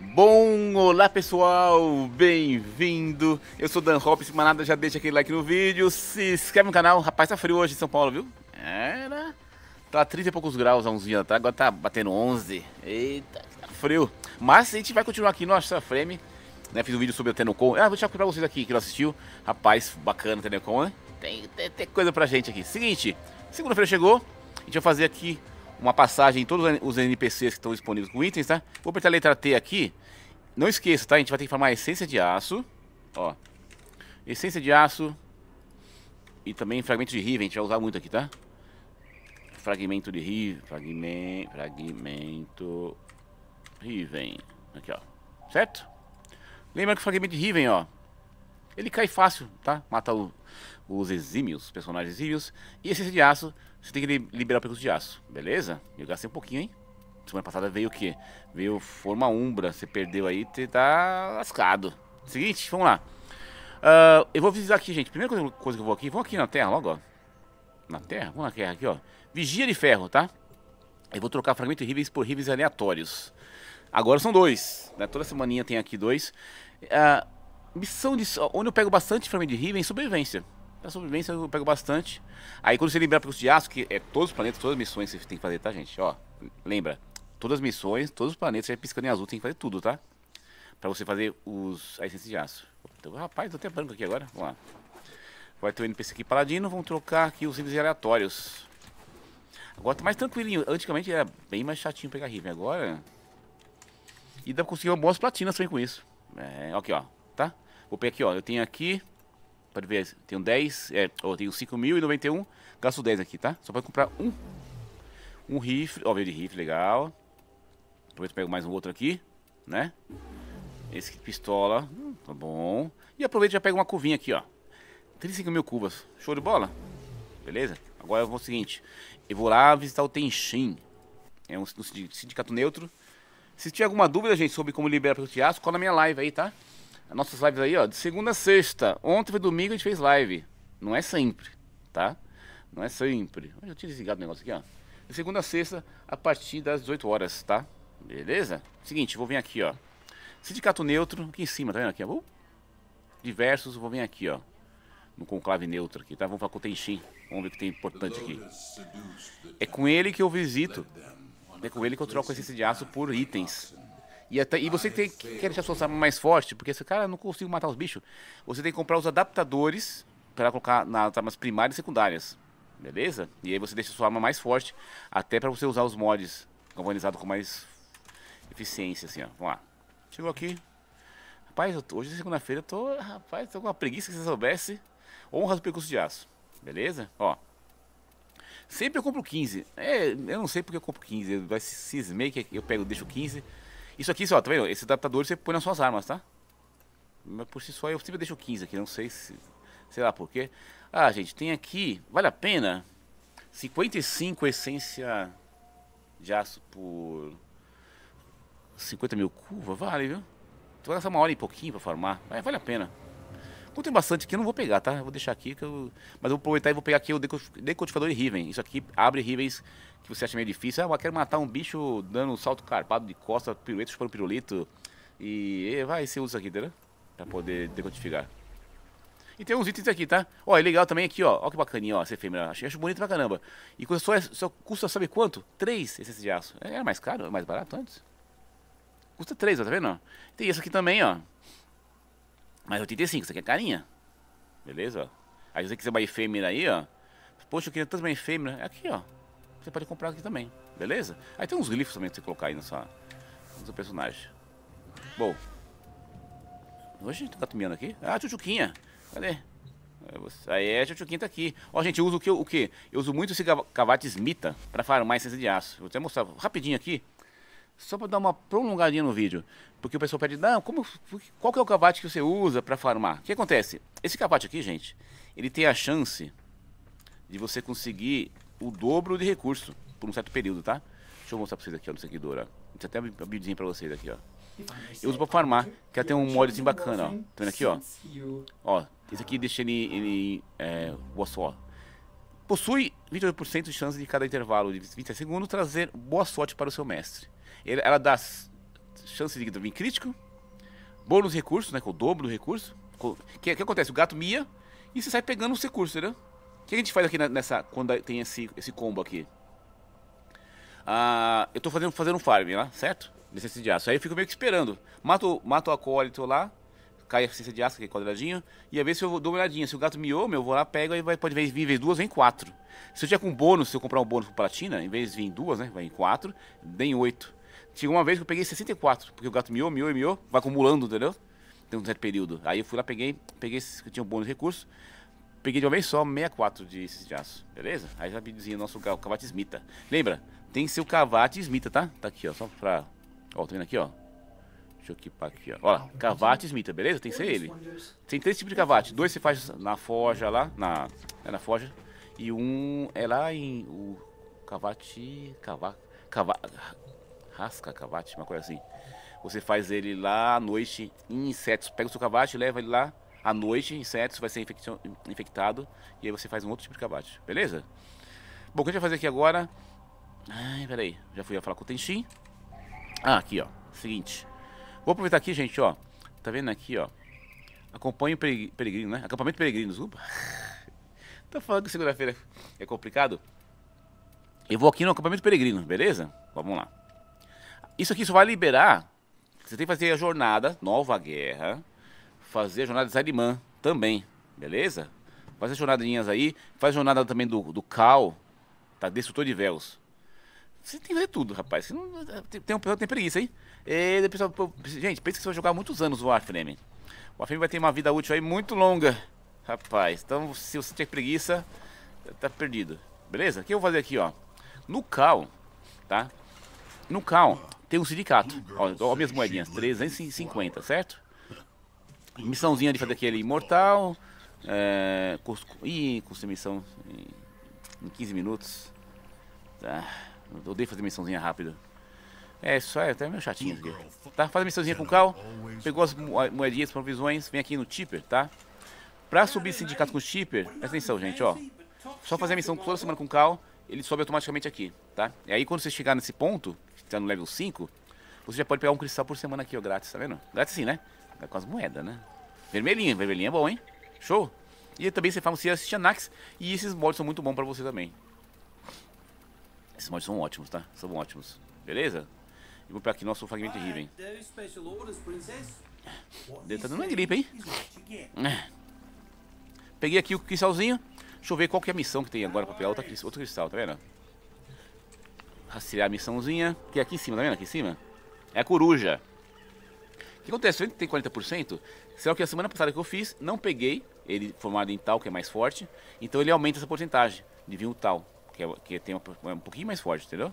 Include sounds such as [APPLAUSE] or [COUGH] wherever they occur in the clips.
Bom, olá pessoal, bem-vindo. Eu sou Dan Hops, nada, já deixa aquele like no vídeo, se inscreve no canal. Rapaz, tá frio hoje em São Paulo, viu? Era. Tá 30 e poucos graus há uns dias atrás, agora tá batendo 11. Eita, tá frio. Mas a gente vai continuar aqui nossa frame. Né? Fiz um vídeo sobre o Tenocon. Ah, vou deixar pra vocês aqui que não assistiu. Rapaz, bacana o Tenocon, né? Tem, tem, tem coisa pra gente aqui. Seguinte, segunda-feira chegou, a gente vai fazer aqui uma passagem em todos os NPCs que estão disponíveis com itens, tá? Vou apertar a letra T aqui. Não esqueça, tá? A gente vai ter que formar essência de aço. Ó. Essência de aço. E também fragmento de riva. A gente vai usar muito aqui, tá? Fragmento de riva. Fragmento. Fragmento. Riven. Aqui, ó. Certo? Lembra que o fragmento de Riven, ó. Ele cai fácil, tá? Mata o, os exímios, personagens exímios. E essência de aço, você tem que liberar o percurso de aço, beleza? Eu gastei um pouquinho, hein? Semana passada veio o quê? Veio forma umbra, você perdeu aí, você tá lascado. Seguinte, vamos lá. Uh, eu vou visitar aqui, gente. Primeira coisa, coisa, que eu vou aqui, vamos aqui na terra logo, ó. Na terra? Vamos na terra aqui, ó. Vigia de ferro, tá? Eu vou trocar fragmentos horríveis por ríveis aleatórios. Agora são dois, né? Toda semaninha tem aqui dois. Uh, missão de... Onde eu pego bastante fragmento de Riven é em sobrevivência. Pra sobrevivência eu pego bastante. Aí quando você lembrar para os de aço, que é todos os planetas, todas as missões que você tem que fazer, tá, gente? Ó, lembra. Todas as missões, todos os planetas, você é piscando em azul, tem que fazer tudo, tá? Pra você fazer os, a essência de aço. Então, rapaz, tô até branco aqui agora. Vamos lá. Vai ter o NPC aqui paladino, vamos trocar aqui os itens aleatórios. Agora tá mais tranquilinho. Antigamente era bem mais chatinho pegar rifle, né? agora... E dá pra conseguir boas platinas também com isso. É, aqui, ó, tá? Vou pegar aqui, ó. Eu tenho aqui... Pode ver, tenho 10, é, oh, tenho 5.091, gasto 10 aqui, tá? Só para comprar um, um rifle, ó, veio de rifle, legal. Aproveito e pego mais um outro aqui, né? Esse aqui, pistola, hum, tá bom. E aproveito e já pego uma cuvinha aqui, ó. 35 mil cubas, show de bola, beleza? Agora eu vou o seguinte, eu vou lá visitar o Tenshin, é um, sindicato neutro. Se tiver alguma dúvida, gente, sobre como liberar para o cola na minha live aí, tá? nossas lives aí, ó, de segunda a sexta. Ontem foi domingo a gente fez live. Não é sempre, tá? Não é sempre. Eu tinha desligado o negócio aqui, ó. De segunda a sexta, a partir das 18 horas, tá? Beleza? Seguinte, vou vir aqui, ó. Sindicato neutro, aqui em cima, tá vendo aqui? Diversos, vou vir aqui, ó. No conclave neutro aqui, tá? Vamos falar com o Tenshin. Vamos ver o que tem importante aqui. É com ele que eu visito. É com ele que eu troco a essência de aço por itens. E, até, e você ah, tem, quer deixar sua arma mais forte, porque esse cara não consigo matar os bichos. Você tem que comprar os adaptadores para colocar nas armas primárias e secundárias. Beleza? E aí você deixa sua arma mais forte, até para você usar os mods galvanizado com mais eficiência, assim, ó. Vamos lá. Chegou aqui. Rapaz, tô, hoje é segunda-feira, tô. Rapaz, tô com uma preguiça que você soubesse. Honra do percurso de aço. Beleza? Ó. Sempre eu compro 15. É, eu não sei porque eu compro 15. Eu cismei que eu pego, deixo 15 isso aqui, ó, tá vendo? Esse adaptador você põe nas suas armas, tá? Mas por si só eu sempre deixo 15 aqui, não sei se. Sei lá por quê. Ah, gente, tem aqui. Vale a pena? 55 essência de aço por 50 mil curva, vale, viu? Tu então, vai gastar uma hora e pouquinho pra farmar. Mas é, vale a pena. Como tem bastante aqui, eu não vou pegar, tá? Eu vou deixar aqui, eu... mas eu vou aproveitar e vou pegar aqui o decodificador de Riven. Isso aqui abre Rivens que você acha meio difícil. Ah, eu quero matar um bicho dando um salto carpado de costa, pirueta, chupando pirulito. E, e vai, ser usa aqui, entendeu? Pra poder decodificar. E tem uns itens aqui, tá? Ó, é legal também aqui, ó. Ó que bacaninha, ó, essa efêmera. Acho, acho bonito pra caramba. E só, é, só custa, sabe quanto? 3 esse de aço. É, era é mais caro, mais barato antes. Custa 3, ó, tá vendo? Tem isso aqui também, ó. Mas 85, isso aqui é carinha. Beleza? Aí você quiser uma efêmera aí, ó. Poxa, eu queria tanto uma efêmera. É aqui, ó. Você pode comprar aqui também. Beleza? Aí tem uns glifos também pra você colocar aí nessa, no seu personagem. Bom. Hoje tá catumbiando aqui. Ah, Tchutchuquinha. Cadê? É aí é, a Tchutchuquinha tá aqui. Ó, gente, eu uso o que? O que? Eu uso muito esse cavate smita pra farmar essência de aço. Vou até mostrar rapidinho aqui só para dar uma prolongadinha no vídeo, porque o pessoal pede, não, como, qual que é o cavate que você usa para farmar? O que acontece? Esse cavate aqui, gente, ele tem a chance de você conseguir o dobro de recurso por um certo período, tá? Deixa eu mostrar para vocês aqui, ó, no seguidor, ó. Deixa até abrir a buildzinha para vocês aqui, ó. Eu uso para farmar, que tem um modzinho bacana, ó. Tá vendo aqui, ó? Ó, esse aqui deixa ele, ele é, boa sorte. Possui 28% de chance de cada intervalo de 20 segundos trazer boa sorte para o seu mestre. Ela dá chance de vir crítico, bônus recurso, né? com o dobro do recurso. O que, que acontece? O gato mia e você sai pegando os recursos, né? O que a gente faz aqui nessa. Quando tem esse, esse combo aqui? Ah, eu tô fazendo, fazendo um farm lá, certo? De essência de aço. Aí eu fico meio que esperando. Mato, mato o acólito lá, cai a essência de aço, que é quadradinho, e a ver se eu dou uma olhadinha. Se o gato miou, meu, eu vou lá, pego, aí vai, pode vir em vez duas, vem quatro. Se eu tiver com bônus, se eu comprar um bônus com platina, em vez de vir em duas, né? Vai em quatro, vem oito. Chegou uma vez que eu peguei 64, porque o gato miou, miou e miou, vai acumulando, entendeu? Tem um certo período. Aí eu fui lá, peguei, peguei esses que bônus de recursos, peguei de uma vez só 64 de de aço, beleza? Aí já dizia nosso cavate esmita. Lembra? Tem que ser o cavate esmita, tá? Tá aqui, ó, só pra... Ó, tô tá vendo aqui, ó. Deixa eu equipar aqui, ó. Ó cavate esmita, beleza? Tem que ser ele. Tem três tipos de cavate. Dois você faz na forja lá, na... É na forja. E um é lá em... O cavate... Cavate. Cava rasca cavate, uma coisa assim. Você faz ele lá à noite em insetos. Pega o seu cavate, leva ele lá à noite, insetos, vai ser infectado. E aí você faz um outro tipo de cavate, beleza? Bom, o que a gente vai fazer aqui agora... Ai, peraí. Já fui falar com o Tenchim. Ah, aqui, ó. Seguinte. Vou aproveitar aqui, gente, ó. Tá vendo aqui, ó. Acompanhe o peregrino, né? Acampamento peregrino, desculpa. [LAUGHS] Tô falando que segunda-feira é complicado. Eu vou aqui no acampamento peregrino, beleza? Vamos lá. Isso aqui só vai liberar. Você tem que fazer a jornada Nova Guerra, fazer a jornada de Sarimã também, beleza? Faz as jornadinhas aí, faz a jornada também do, do Cal, tá? Destrutor de Véus. Você tem que ver tudo, rapaz. Você não, tem, pessoal tem preguiça, hein? E, pessoal, gente, pensa que você vai jogar muitos anos o Warframe. O Warframe vai ter uma vida útil aí muito longa, rapaz. Então, se você tem preguiça, tá perdido. Beleza? O que eu vou fazer aqui, ó? No cal, tá? No cal, tem um sindicato. Ó, ó minhas moedinhas, 350, certo? Missãozinha de fazer aquele imortal. É, eh, custo, ih, custa missão em, em 15 minutos. Tá. Eu odeio fazer missãozinha rápida. É, isso é até meio chatinho aqui. Tá? Faz a missãozinha com o Cal. Pegou as moedinhas, provisões. Vem aqui no Tipper, tá? Pra subir sindicato com o Tipper, presta atenção, gente, ó. Só fazer a missão toda semana com o Cal, ele sobe automaticamente aqui, tá? E aí quando você chegar nesse ponto, está no level 5, você já pode pegar um cristal por semana aqui, ó, grátis, tá vendo? Grátis sim, né? Tá com as moedas, né? Vermelhinho, vermelhinho é bom, hein? Show! E também você farmacia esses Anax, e esses mods são muito bons pra você também. Esses mods são ótimos, tá? São ótimos. Beleza? E vou pegar aqui nosso fragmento de ah, é? Riven. Tá dando uma gripe, hein? É. Peguei aqui o cristalzinho. Deixa eu ver qual que é a missão que tem agora pra pegar outro cristal, tá vendo? rastrear a missãozinha, que é aqui em cima, tá vendo? Aqui em cima é a coruja. O que acontece? Ele tem 40%, será que a semana passada que eu fiz, não peguei ele formado em tal, que é mais forte, então ele aumenta essa porcentagem de vinho tal, que, é, que tem uma, é um pouquinho mais forte, entendeu?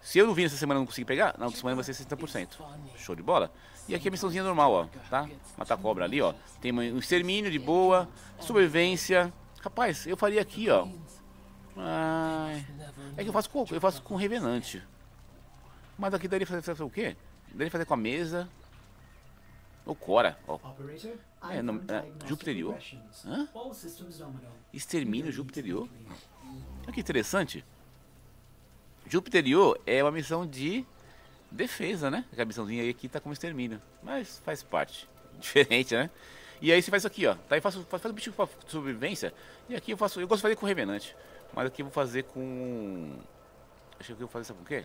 Se eu não vir essa semana não conseguir pegar, na outra semana vai ser 60%. Show de bola? E aqui é a missãozinha normal, ó, tá? Matar cobra ali, ó. Tem um extermínio de boa, sobrevivência. Rapaz, eu faria aqui, ó, Ai. É que eu faço com, eu faço com revenante. Mas aqui daria fazer, fazer o quê? Daria fazer com a mesa. Ou Cora. Ó. É, é não, é, Jupiterior. Hã? Extermínio Jupiterior. Olha que interessante. Jupiterior é uma missão de defesa, né? A missãozinha aqui tá como extermínio. Mas faz parte. [LAUGHS] Diferente, né? E aí você faz isso aqui, ó. Tá, aí faço, faço, um bicho pra sobrevivência. E aqui eu faço. Eu gosto de fazer com revenante. Mas aqui eu vou fazer com... Acho que eu vou fazer sabe com o quê?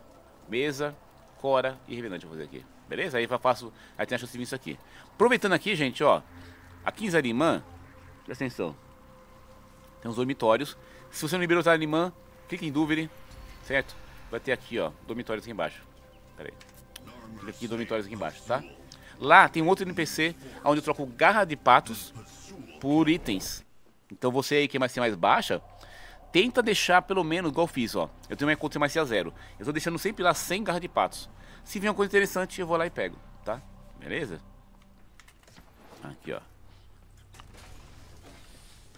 Mesa, cora e Revenante. vou fazer aqui. Beleza? Aí eu faço... Aí tem a chance de vir isso aqui. Aproveitando aqui, gente, ó. Aqui em Zarimã, presta atenção. Tem uns dormitórios. Se você não liberou Zarimã, fica em dúvida, certo? Vai ter aqui, ó, dormitórios aqui embaixo. Pera aí. Tem aqui dormitórios aqui embaixo, tá? Lá tem um outro NPC onde eu troco garra de patos por itens. Então você aí que é mais baixa, tenta deixar pelo menos, igual eu fiz, ó. Eu tenho uma conta mais a zero. Eu tô deixando sempre lá 100 garras de patos. Se vier uma coisa interessante, eu vou lá e pego, tá? Beleza? Aqui, ó.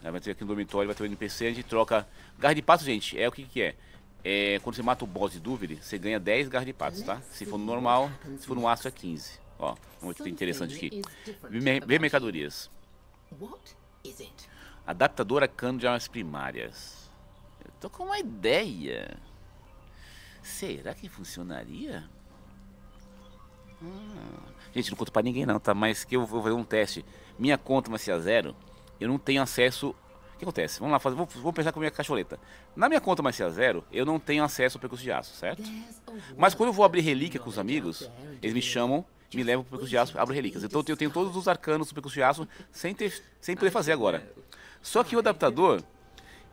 Aí vai ter aqui no dormitório, vai ter um NPC, a gente troca... Garra de patos, gente, é o que que é? É, quando você mata o boss de dúvida, você ganha 10 garras de patos, tá? Se for no normal, se for no aço é 15. Ó, vamos ver interessante aqui. Ver mercadorias. Adaptadora cano de armas primárias. Eu tô com uma ideia. Será que funcionaria? Hum. Gente, não conto pra ninguém não, tá? Mas que eu vou fazer um teste. Minha conta vai ser a zero. Eu não tenho acesso... O que acontece? Vamos lá, fazer, Vou pensar com a minha cacholeta. Na minha conta mais a zero, eu não tenho acesso ao percurso de aço, certo? Mas quando eu vou abrir relíquia com os amigos, eles me chamam me levam pro percurso de aço, abro relíquias. Então eu tenho todos os arcanos do percurso de aço sem, ter, sem poder fazer agora. Só que o adaptador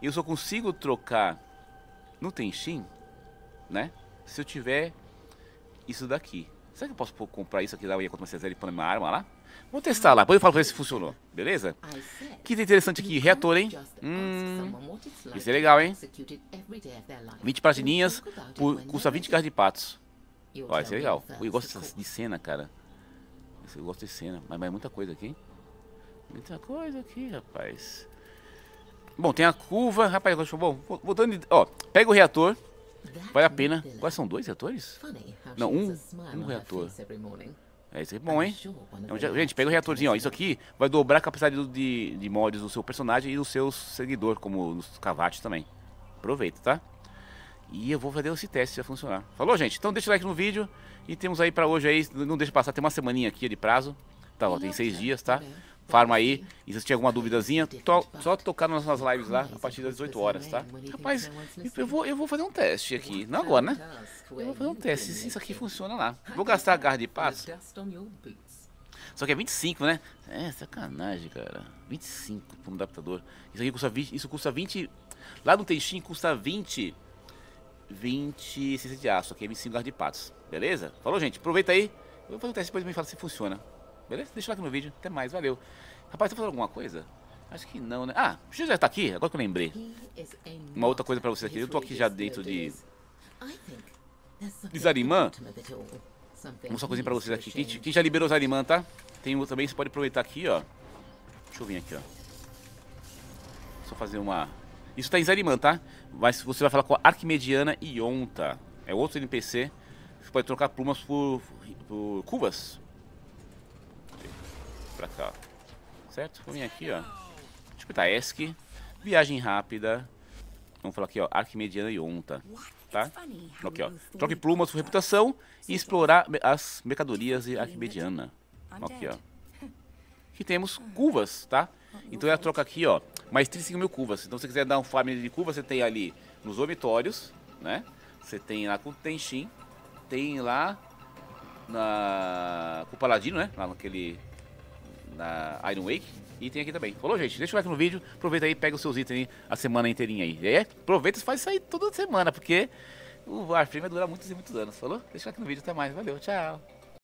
eu só consigo trocar no Tenshin, né? Se eu tiver isso daqui. Será que eu posso pô, comprar isso aqui da Uia contra uma CZ e pôr na minha arma lá? Vou testar lá, depois eu falo pra ver se funcionou, beleza? Que interessante aqui, reator, hein? Hum, isso é legal, hein? 20 pratininhas, por, custa 20 carros de patos. Ó, isso é legal. Eu gosto de cena, cara. Eu gosto de cena, mas, mas é muita coisa aqui. Muita coisa aqui, rapaz. Bom, tem a curva. Rapaz, eu acho bom. Voltando. Ó, pega o reator. Vale a pena. Quais são dois reatores? Não, um, um reator. É, isso é bom, hein? Então, já, gente, pega o reatorzinho, ó. Isso aqui vai dobrar a capacidade de, de mods do seu personagem e do seu seguidor, como nos cavates também. Aproveita, tá? E eu vou fazer esse teste se vai funcionar. Falou, gente? Então deixa o like no vídeo. E temos aí pra hoje aí, não deixa passar, tem uma semaninha aqui de prazo. Tá, ó, tem seis dias, tá? tá? Farma aí. E se você tiver alguma duvidazinha, to tá. só tocar nas nossas lives lá a partir das 18 horas, tá? Rapaz, eu vou, eu vou fazer um teste aqui. Não agora, né? Tá, eu vou fazer um teste se isso aqui funciona lá. Vou gastar a garra de passo. Só que é 25, né? É, sacanagem, cara. 25 por um adaptador. Isso aqui custa 20. Isso custa 20. Lá no Teixinho custa 20. 20 essência de aço. Aqui é 25 de patos. Beleza? Falou, gente. Aproveita aí. Eu vou fazer um teste depois me fala se funciona. Beleza? Deixa lá like no vídeo. Até mais, valeu. Rapaz, você falou alguma coisa? Acho que não, né? Ah, o X já tá aqui, agora que eu lembrei. Uma outra coisa pra você aqui. Eu tô aqui já dentro de. De Zarimã. Vou uma coisinha pra vocês aqui. Quem, quem já liberou Zarimã, tá? Tem um também, você pode aproveitar aqui, ó. Deixa eu vir aqui, ó. Só fazer uma. Isso tá em Zarimã, tá? Mas você vai falar com a Arquimediana Ionta. É outro NPC. Você pode trocar plumas por, por cubas pra cá. Certo? Vou vir aqui, ó. tipo eu botar ESC. Viagem rápida. Vamos falar aqui, ó. Arquimediana e Onta. Tá? Aqui, ó. Troque plumas por reputação e explorar as mercadorias de Arquimediana. Aqui, ó. Aqui temos curvas, tá? Então é a troca aqui, ó. Mais 35 mil curvas. Então se você quiser dar um farm de curvas, você tem ali nos dormitórios, né? Você tem lá com o Tenshin. Tem lá na... com o Paladino, né? Lá naquele na Iron Wake. E tem aqui também. Falou, gente? Deixa o like no vídeo. Aproveita aí, pega os seus itens aí, a semana inteirinha aí. E aí, aproveita e faz isso aí toda semana, porque o Warframe vai durar muitos e muitos anos. Falou? Deixa o like no vídeo. Até mais. Valeu, tchau.